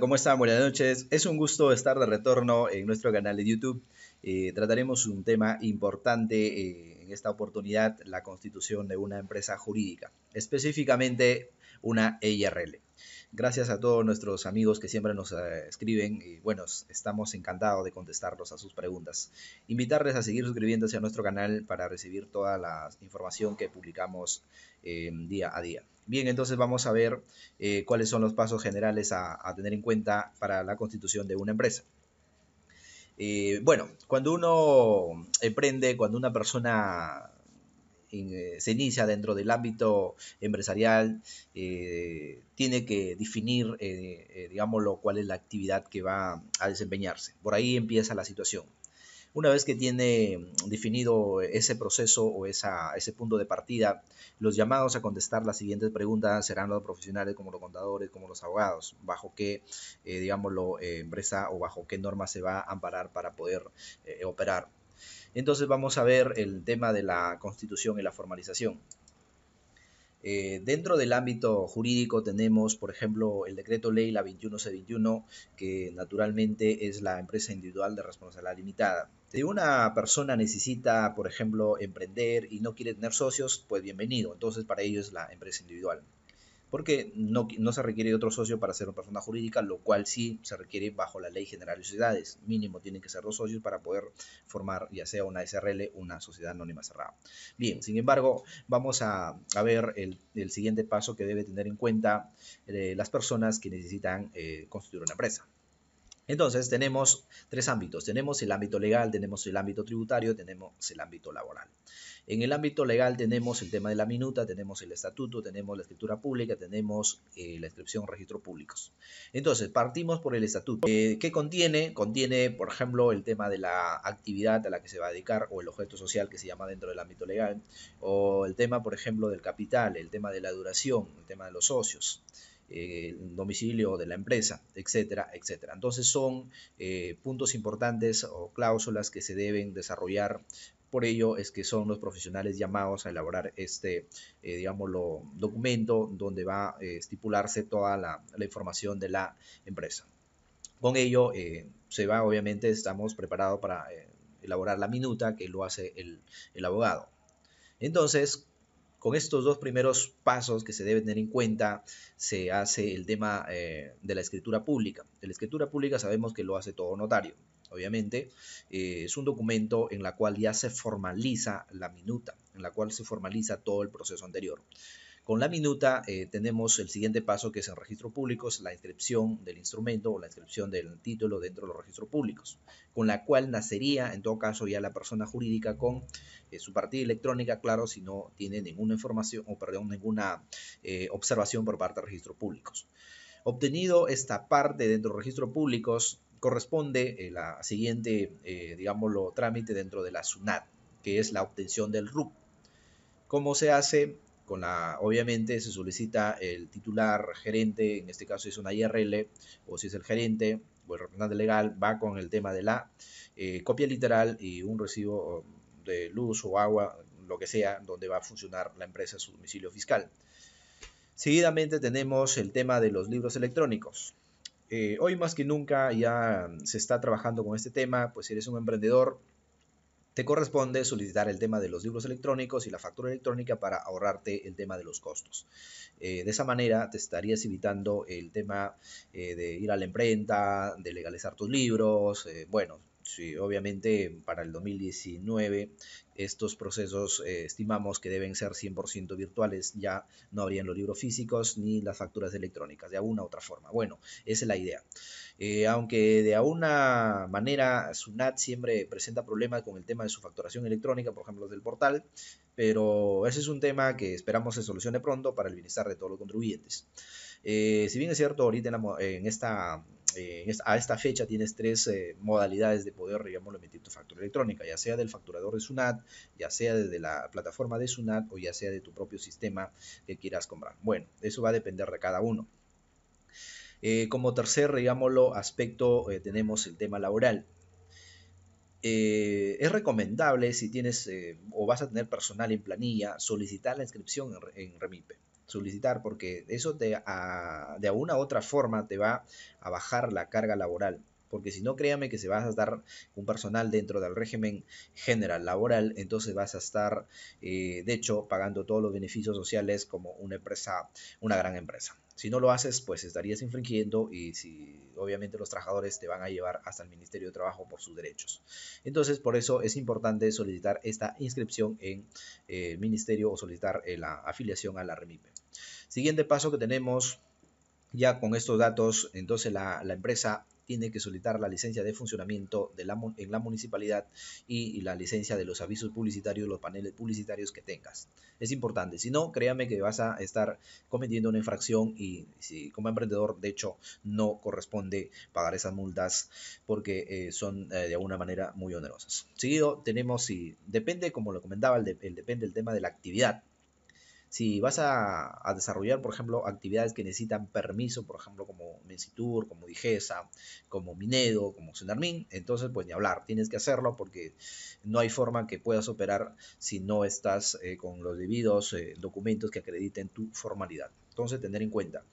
¿Cómo están? Buenas noches. Es un gusto estar de retorno en nuestro canal de YouTube. Eh, trataremos un tema importante eh, en esta oportunidad, la constitución de una empresa jurídica, específicamente una EIRL. Gracias a todos nuestros amigos que siempre nos eh, escriben y bueno, estamos encantados de contestarlos a sus preguntas. Invitarles a seguir suscribiéndose a nuestro canal para recibir toda la información que publicamos em, día a día. Bien, entonces vamos a ver eh, cuáles son los pasos generales a, tener en cuenta para la constitución de una empresa. Eh, bueno, cuando uno emprende, cuando una persona eh, se inicia dentro del ámbito empresarial, eh, tiene que definir, eh, digámoslo, cuál es la actividad que va a desempeñarse. Por ahí empieza la situación. Una vez que tiene mm, definido ese proceso o ese punto de partida, los llamados a contestar las siguientes preguntas serán los profesionales como los contadores, como los abogados, bajo qué, digámoslo, empresa o bajo qué norma se va a amparar para poder operar. Entonces vamos a ver el tema de la constitución y la formalización. Eh, dentro del ámbito jurídico tenemos, por ejemplo, el decreto ley la 21C21, que naturalmente es la empresa individual de responsabilidad limitada. Si una persona necesita, por ejemplo, emprender y no quiere tener socios, pues bienvenido. Entonces, para ello es la empresa individual porque no, no, se requiere otro socio para ser una persona jurídica, lo cual sí se requiere bajo la ley general de sociedades. Mínimo tienen que ser dos socios para poder formar ya sea una SRL o una sociedad anónima cerrada. Bien, sin embargo, vamos a, ver el, siguiente paso que debe tener en cuenta eh, las personas que necesitan eh, constituir una empresa. Entonces tenemos tres ámbitos. Tenemos el ámbito legal, tenemos el ámbito tributario, tenemos el ámbito laboral. En el ámbito legal tenemos el tema de la minuta, tenemos el estatuto, tenemos la escritura pública, tenemos eh, la inscripción registro públicos. Entonces, partimos por el estatuto. Eh, ¿Qué contiene? Contiene, por ejemplo, el tema de la actividad a la que se va a dedicar o el objeto social que se llama dentro del ámbito legal, o el tema, por ejemplo, del capital, el tema de la duración, el tema de los socios el eh, domicilio de la empresa, etcétera, etcétera. Entonces son eh, puntos importantes o cláusulas que se deben desarrollar. Por ello es que son los profesionales llamados a elaborar este, eh, documento donde va a eh, estipularse toda la, información de la empresa. Con ello se va, obviamente, estamos preparados para elaborar la minuta que lo hace el abogado. Entonces, con estos dos primeros pasos que se deben tener en cuenta, se hace el tema eh, de la escritura pública. De la escritura pública sabemos que lo hace todo notario. Obviamente, eh, es un documento en la cual ya se formaliza la minuta, en la cual se formaliza todo el proceso anterior. Con la minuta eh, tenemos el siguiente paso que es el registro público, es la inscripción del instrumento o la inscripción del título dentro de los registros públicos, con la cual nacería en todo caso ya la persona jurídica con eh, su partida electrónica, claro, si no tiene ninguna información o perdón, ninguna eh, observación por parte de registros públicos. Obtenido esta parte dentro de registros públicos, corresponde la siguiente, digámoslo, trámite dentro de la SUNAT, que es la obtención del RUP. ¿Cómo se hace? con la, obviamente se solicita el titular gerente, en este caso es una IRL, o si es el gerente o el representante legal, va con el tema de la eh, copia literal y un recibo um, de luz o agua, lo que sea, donde va a funcionar la empresa su domicilio fiscal. Seguidamente tenemos el tema de los libros electrónicos. Eh, hoy más que nunca ya se está trabajando con este tema, pues si eres un emprendedor, te corresponde solicitar el tema de los libros electrónicos y la factura electrónica para ahorrarte el tema de los costos. Eh, de esa manera te estarías evitando el tema eh, de ir a la imprenta, de legalizar tus libros, eh, bueno, Sí, obviamente para el 2019 estos procesos eh, estimamos que deben ser 100% virtuales, ya no habrían los libros físicos ni las facturas electrónicas, de alguna u otra forma. Bueno, esa es la idea. Eh, aunque de alguna manera SUNAT siempre presenta problemas con el tema de su facturación electrónica, por ejemplo, los del portal, pero ese es un tema que esperamos se solucione pronto para el bienestar de todos los contribuyentes. Eh, si bien es cierto, ahorita en esta eh, a esta fecha tienes tres eh, modalidades de poder, digámoslo, emitir tu factura electrónica, ya sea del facturador de SUNAT, ya sea desde la plataforma de SUNAT o ya sea de tu propio sistema que quieras comprar. Bueno, eso va a depender de cada uno. Eh, como tercer, digámoslo, aspecto tenemos el tema laboral. es recomendable si tienes o vas a tener personal en planilla solicitar la inscripción en, en, Remipe solicitar porque eso te, a, de alguna u otra forma te va a bajar la carga laboral. Porque si no, créame que se vas a dar un personal dentro del régimen general laboral, entonces vas a estar, eh, de hecho, pagando todos los beneficios sociales como una empresa, una gran empresa. Si no lo haces, pues estarías infringiendo y si obviamente los trabajadores te van a llevar hasta el Ministerio de Trabajo por sus derechos. Entonces, por eso es importante solicitar esta inscripción en eh, el ministerio o solicitar eh, la afiliación a la REMIPE. Siguiente paso que tenemos ya con estos datos, entonces la empresa tiene que solicitar la licencia de funcionamiento en la municipalidad y, la licencia de los avisos publicitarios, los paneles publicitarios que tengas. Es importante, si no, créame que vas a estar cometiendo una infracción y si como emprendedor, de hecho, no corresponde pagar esas multas porque eh, son eh, de alguna manera muy onerosas. Seguido tenemos, y depende, como lo comentaba, el depende el tema de la actividad si vas a, desarrollar, por ejemplo, actividades que necesitan permiso, por ejemplo, como Mensitur, como Digesa, como Minedo, como Sunarmin, entonces pues ni hablar, tienes que hacerlo porque no hay forma que puedas operar si no estás eh, con los debidos eh, documentos que acrediten tu formalidad. Entonces, tener en cuenta.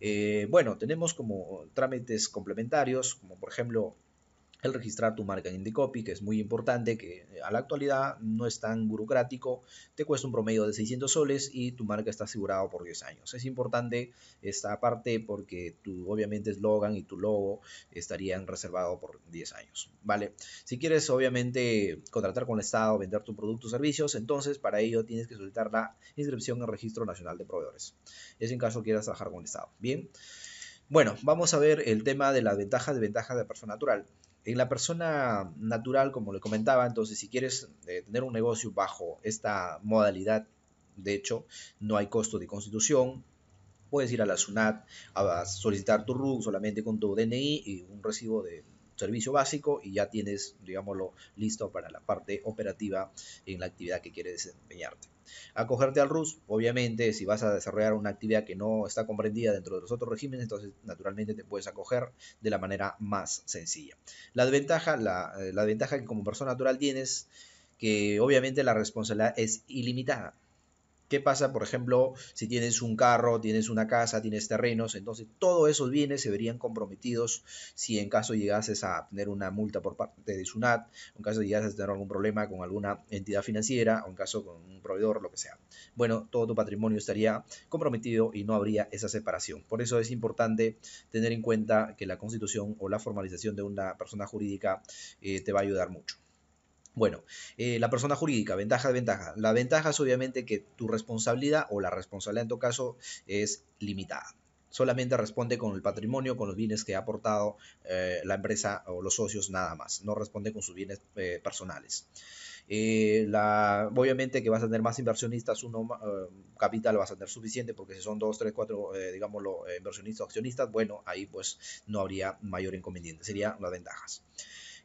Eh, bueno, tenemos como trámites complementarios, como por ejemplo el registrar tu marca en Indicopy, que es muy importante, que eh, a la actualidad no es tan burocrático, te cuesta un promedio de 600 soles y tu marca está asegurada por 10 años. Es importante esta parte porque tu obviamente eslogan y tu logo estarían reservados por 10 años, ¿vale? Si quieres obviamente contratar con el Estado, vender tu producto o servicios, entonces para ello tienes que solicitar la inscripción al Registro Nacional de Proveedores. Es en caso quieras trabajar con el Estado, ¿bien? Bueno, vamos a ver el tema de las ventajas de ventaja de persona natural en la persona natural, como le comentaba, entonces si quieres eh, tener un negocio bajo esta modalidad, de hecho, no hay costo de constitución, puedes ir a la SUNAT a solicitar tu RUG solamente con tu DNI y un recibo de, servicio básico y ya tienes, digámoslo, listo para la parte operativa en la actividad que quieres desempeñarte. Acogerte al RUS, obviamente, si vas a desarrollar una actividad que no está comprendida dentro de los otros regímenes, entonces naturalmente te puedes acoger de la manera más sencilla. La ventaja, la, eh, que como persona natural tienes, que obviamente la responsabilidad es ilimitada ¿Qué pasa, por ejemplo, si tienes un carro, tienes una casa, tienes terrenos? Entonces, todos esos bienes se verían comprometidos si en caso llegases a tener una multa por parte de SUNAT, en caso llegases a tener algún problema con alguna entidad financiera, o en caso con un proveedor, lo que sea. Bueno, todo tu patrimonio estaría comprometido y no habría esa separación. Por eso es importante tener en cuenta que la constitución o la formalización de una persona jurídica eh, te va a ayudar mucho. Bueno, eh, la persona jurídica, ventaja, de ventaja. La ventaja es obviamente que tu responsabilidad o la responsabilidad en tu caso es limitada. Solamente responde con el patrimonio, con los bienes que ha aportado eh, la empresa o los socios, nada más. No responde con sus bienes eh, personales. la, obviamente que vas a tener más inversionistas, su capital vas a tener suficiente, porque si son dos, tres, cuatro, eh, digámoslo, inversionistas o accionistas, bueno, ahí pues no habría mayor inconveniente, serían las ventajas.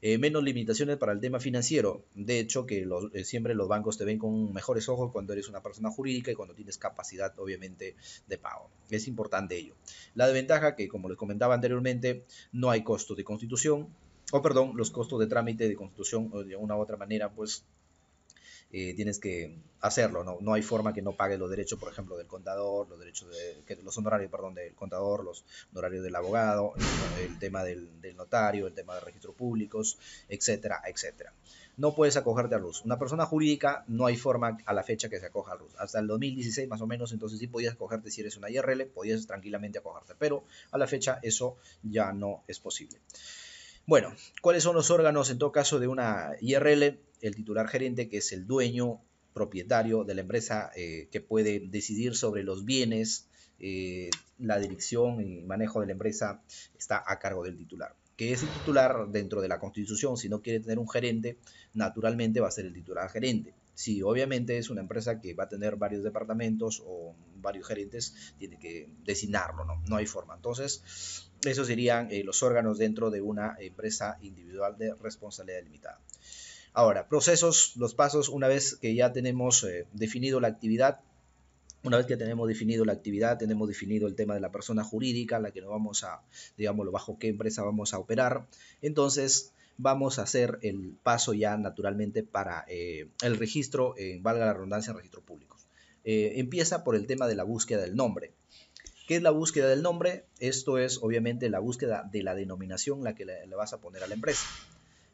Eh, menos limitaciones para el tema financiero. De hecho, que eh, siempre los bancos te ven con mejores ojos cuando eres una persona jurídica y cuando tienes capacidad, obviamente, de pago. Es importante ello. La desventaja que, como les comentaba anteriormente, no hay costos de constitución, o perdón, los costos de trámite de constitución o de una u otra manera, pues eh, tienes que hacerlo, ¿no? No hay forma que no pague los derechos, por ejemplo, del contador, los derechos de, que, los honorarios, perdón, del contador, los honorarios del abogado, el, tema del, notario, el tema de registros públicos, etcétera, etcétera. No puedes acogerte a luz. Una persona jurídica no hay forma a la fecha que se acoja a luz. Hasta el 2016 más o menos, entonces sí podías acogerte si eres una IRL, podías tranquilamente acogerte, pero a la fecha eso ya no es posible. Bueno, ¿cuáles son los órganos en todo caso de una IRL? El titular gerente, que es el dueño propietario de la empresa eh, que puede decidir sobre los bienes, eh, la dirección y manejo de la empresa está a cargo del titular. Que es el titular dentro de la constitución, si no quiere tener un gerente, naturalmente va a ser el titular gerente. Si obviamente es una empresa que va a tener varios departamentos o varios gerentes, tiene que designarlo, ¿no? No hay forma. Entonces, esos serían eh, los órganos dentro de una empresa individual de responsabilidad limitada. Ahora, procesos, los pasos, una vez que ya tenemos eh, definido la actividad, una vez que tenemos definido la actividad, tenemos definido el tema de la persona jurídica, la que nos vamos a, digamos, bajo qué empresa vamos a operar, entonces vamos a hacer el paso ya naturalmente para eh, el registro, valga la redundancia, registro público. empieza por el tema de la búsqueda del nombre. ¿Qué es la búsqueda del nombre? Esto es obviamente la búsqueda de la denominación la que le, vas a poner a la empresa.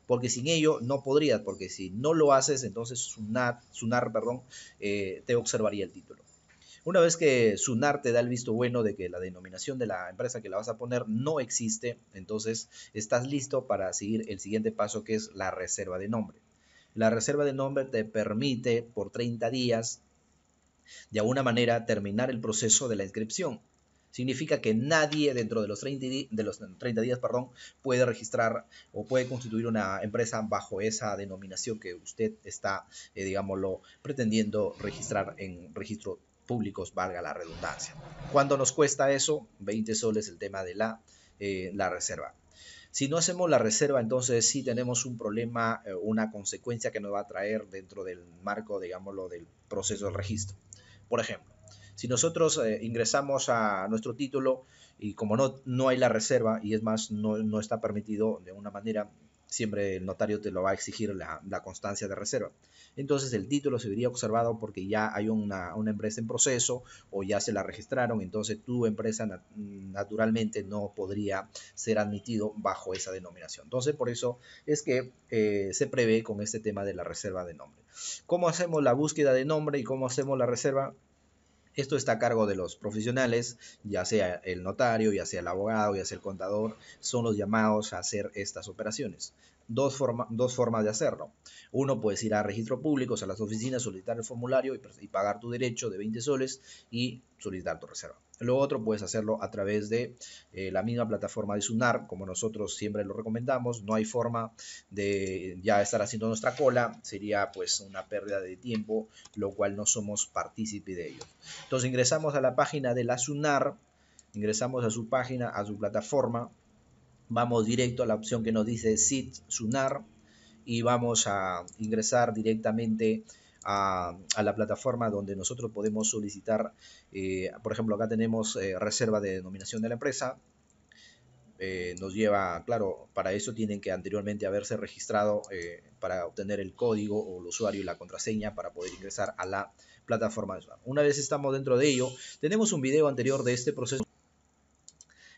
Porque sin ello no podrías, porque si no lo haces, entonces Sunar, perdón, eh, te observaría el título. Una vez que Sunar te da el visto bueno de que la denominación de la empresa que la vas a poner no existe, entonces estás listo para seguir el siguiente paso que es la reserva de nombre. La reserva de nombre te permite por 30 días de alguna manera terminar el proceso de la inscripción. Significa que nadie dentro de los 30, días perdón, puede registrar o puede constituir una empresa bajo esa denominación que usted está, eh, digámoslo, pretendiendo registrar en registros públicos, valga la redundancia. Cuando nos cuesta eso? 20 soles el tema de eh, la, reserva. Si no hacemos la reserva, entonces sí tenemos un problema, eh, una consecuencia que nos va a traer dentro del marco, digámoslo, del proceso de registro. Por ejemplo, si nosotros eh, ingresamos a nuestro título y como no, no hay la reserva y es más, no, está permitido de una manera, siempre el notario te lo va a exigir la, constancia de reserva. Entonces el título se vería observado porque ya hay una, empresa en proceso o ya se la registraron, entonces tu empresa naturalmente no podría ser admitido bajo esa denominación. Entonces por eso es que eh, se prevé con este tema de la reserva de nombre. ¿Cómo hacemos la búsqueda de nombre y cómo hacemos la reserva? Esto está a cargo de los profesionales, ya sea el notario, ya sea el abogado, ya sea el contador, son los llamados a hacer estas operaciones dos, dos formas de hacerlo. Uno, puedes ir a registro público, o sea, a las oficinas, solicitar el formulario y, pagar tu derecho de 20 soles y solicitar tu reserva. Lo otro, puedes hacerlo a través de eh, la misma plataforma de Sunar, como nosotros siempre lo recomendamos. No hay forma de ya estar haciendo nuestra cola, sería pues una pérdida de tiempo, lo cual no somos partícipe de ello. Entonces ingresamos a la página de la Sunar, ingresamos a su página, a su plataforma, vamos directo a la opción que nos dice SIT Sunar y vamos a ingresar directamente a, la plataforma donde nosotros podemos solicitar, eh, por ejemplo, acá tenemos eh, reserva de denominación de la empresa. Eh, nos lleva, claro, para eso tienen que anteriormente haberse registrado para obtener el código o el usuario y la contraseña para poder ingresar a la plataforma. Una vez estamos dentro de ello, tenemos un video anterior de este proceso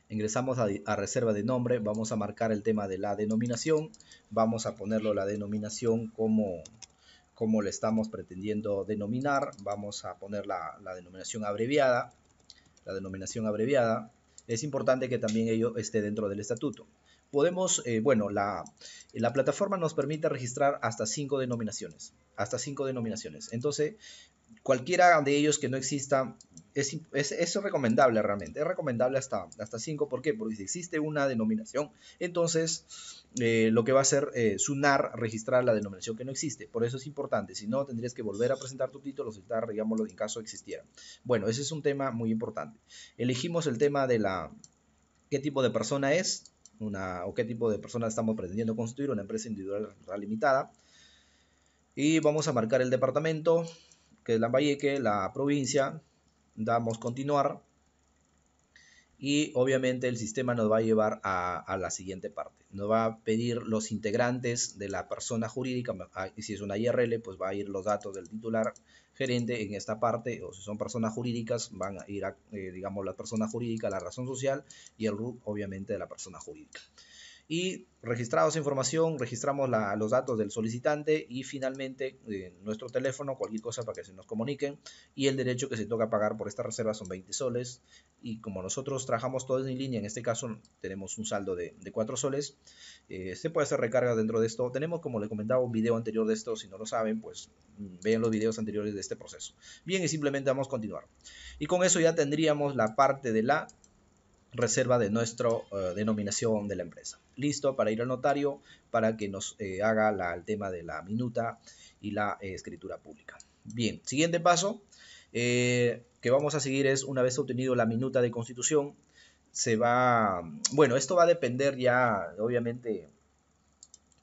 ingresamos a, reserva de nombre, vamos a marcar el tema de la denominación, vamos a ponerlo la denominación como, como le estamos pretendiendo denominar, vamos a poner la denominación abreviada, la denominación abreviada, es importante que también ello esté dentro del estatuto podemos, eh, bueno, la, la, plataforma nos permite registrar hasta cinco denominaciones, hasta cinco denominaciones. Entonces, cualquiera de ellos que no exista, es, es, recomendable realmente, es recomendable hasta, hasta cinco, ¿por qué? Porque si existe una denominación, entonces eh, lo que va a hacer es eh, SUNAR registrar la denominación que no existe, por eso es importante, si no tendrías que volver a presentar tu título, citar, digámoslo, en caso existiera. Bueno, ese es un tema muy importante. Elegimos el tema de la, qué tipo de persona es, una, o qué tipo de personas estamos pretendiendo construir, una empresa individual limitada. Y vamos a marcar el departamento, que es Lambayeque, la provincia, damos continuar y obviamente el sistema nos va a llevar a, la siguiente parte. Nos va a pedir los integrantes de la persona jurídica, ah, si es una IRL, pues va a ir los datos del titular gerente en esta parte, o si son personas jurídicas, van a ir, a, eh, digamos, la persona jurídica, la razón social y el RUB obviamente, de la persona jurídica y registrados esa información, registramos los datos del solicitante y finalmente eh, nuestro teléfono, cualquier cosa para que se nos comuniquen y el derecho que se toca pagar por esta reserva son 20 soles y como nosotros trabajamos todos en línea, en este caso tenemos un saldo de, 4 soles, eh, se puede hacer recarga dentro de esto, tenemos como les comentaba un video anterior de esto, si no lo saben pues mm, vean los videos anteriores de este proceso. Bien y simplemente vamos a continuar y con eso ya tendríamos la parte de la reserva de nuestra eh, denominación de la empresa. Listo para ir al notario para que nos eh, haga el tema de la minuta y la eh, escritura pública. Bien, siguiente paso que vamos a seguir es una vez obtenido la minuta de constitución, se va, bueno, esto va a depender ya, obviamente,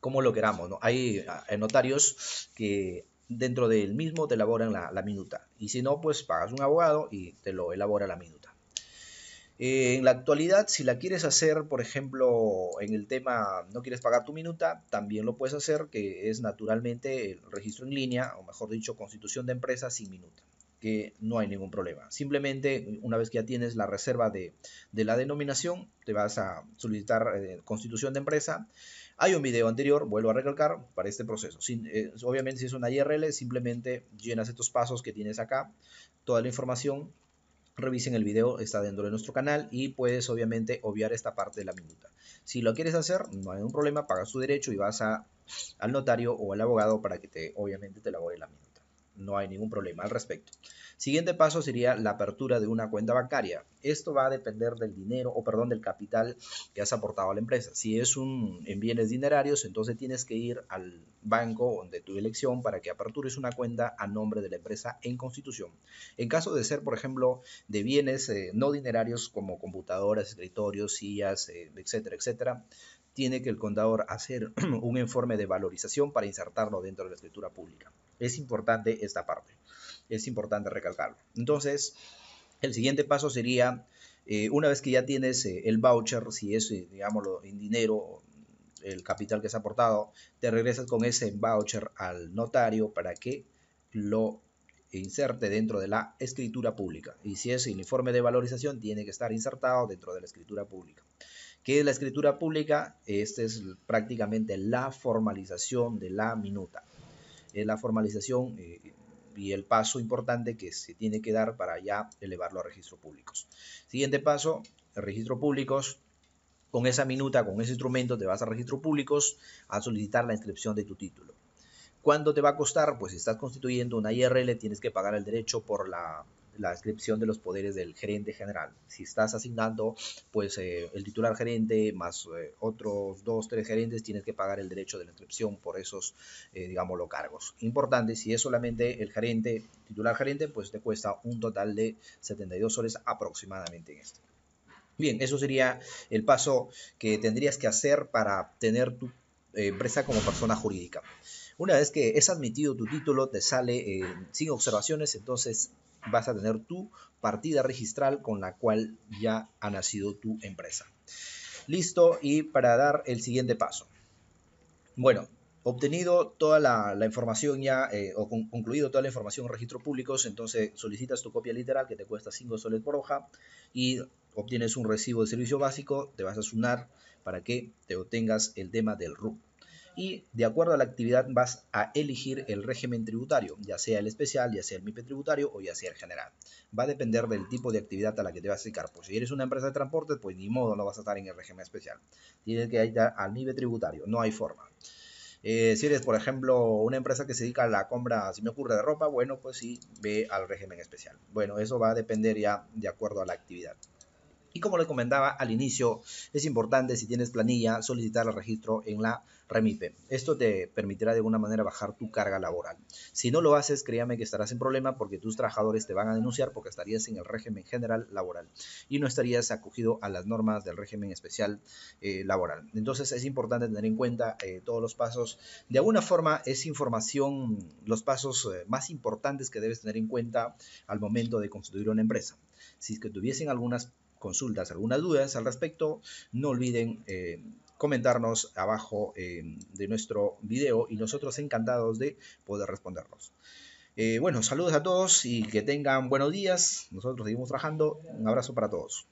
cómo lo queramos, ¿no? Hay, ah, notarios que dentro del mismo te elaboran la minuta y si no, pues pagas un abogado y te lo elabora la minuta. Eh, en la actualidad, si la quieres hacer, por ejemplo, en el tema no quieres pagar tu minuta, también lo puedes hacer, que es naturalmente el registro en línea, o mejor dicho, constitución de empresa sin minuta, que no hay ningún problema. Simplemente, una vez que ya tienes la reserva de, la denominación, te vas a solicitar eh, constitución de empresa. Hay un video anterior, vuelvo a recalcar, para este proceso. Eh, obviamente, si es una IRL, simplemente llenas estos pasos que tienes acá, toda la información revisen el video, está dentro de nuestro canal y puedes obviamente obviar esta parte de la minuta. Si lo quieres hacer, no hay ningún problema, pagas tu derecho y vas al notario o al abogado para que te obviamente te elabore la minuta. No hay ningún problema al respecto. Siguiente paso sería la apertura de una cuenta bancaria. Esto va a depender del dinero o perdón del capital que has aportado a la empresa. Si es un en bienes dinerarios, entonces tienes que ir al banco de tu elección para que apertures una cuenta a nombre de la empresa en constitución. En caso de ser, por ejemplo, de bienes eh, no dinerarios como computadoras, escritorios, sillas, eh, etcétera, etcétera, tiene que el contador hacer un informe de valorización para insertarlo dentro de la escritura pública. Es importante esta parte. Es importante recalcarlo. Entonces, el siguiente paso sería, eh, una vez que ya tienes eh, el voucher, si es, eh, digámoslo, en dinero, el capital que has aportado, te regresas con ese voucher al notario para que lo inserte dentro de la escritura pública. Y si es el informe de valorización, tiene que estar insertado dentro de la escritura pública. que es la escritura pública? este es prácticamente la formalización de la minuta. Es la formalización y el paso importante que se tiene que dar para ya elevarlo a registro públicos. Siguiente paso, registro públicos. Con esa minuta, con ese instrumento, te vas a registro públicos a solicitar la inscripción de tu título. ¿Cuánto te va a costar? Pues si estás constituyendo una IRL, tienes que pagar el derecho por la la inscripción de los poderes del gerente general. Si estás asignando, pues eh, el titular gerente más eh, otros dos, tres gerentes, tienes que pagar el derecho de la inscripción por esos, eh, digamos, los cargos. Importante, si es solamente el gerente, titular gerente, pues te cuesta un total de 72 soles aproximadamente en este. Bien, eso sería el paso que tendrías que hacer para tener tu empresa como persona jurídica. Una vez que es admitido tu título, te sale eh, sin observaciones, entonces vas a tener tu partida registral con la cual ya ha nacido tu empresa. Listo, y para dar el siguiente paso. Bueno, obtenido toda la, información ya, eh, o concluido toda la información en registro públicos, entonces solicitas tu copia literal que te cuesta 5 soles por hoja y obtienes un recibo de servicio básico, te vas a sumar para que te obtengas el tema del RU y de acuerdo a la actividad vas a elegir el régimen tributario, ya sea el especial, ya sea el MIPE tributario o ya sea el general. Va a depender del tipo de actividad a la que te vas a dedicar. Pues si eres una empresa de transporte, pues ni modo no vas a estar en el régimen especial. Tienes que ir al MIPE tributario, no hay forma. Eh, si eres, por ejemplo, una empresa que se dedica a la compra, si me ocurre, de ropa, bueno, pues sí, ve al régimen especial. Bueno, eso va a depender ya de acuerdo a la actividad. Y como le comentaba al inicio, es importante si tienes planilla solicitar el registro en la REMIPE. Esto te permitirá de alguna manera bajar tu carga laboral. Si no lo haces, créame que estarás en problema porque tus trabajadores te van a denunciar porque estarías en el régimen general laboral y no estarías acogido a las normas del régimen especial eh, laboral. Entonces es importante tener en cuenta eh, todos los pasos. De alguna forma es información, los pasos eh, más importantes que debes tener en cuenta al momento de constituir una empresa. Si es que tuviesen algunas consultas, algunas dudas al respecto, no olviden eh, comentarnos abajo eh, de nuestro video y nosotros encantados de poder responderlos. Eh, bueno, saludos a todos y que tengan buenos días. Nosotros seguimos trabajando. Un abrazo para todos.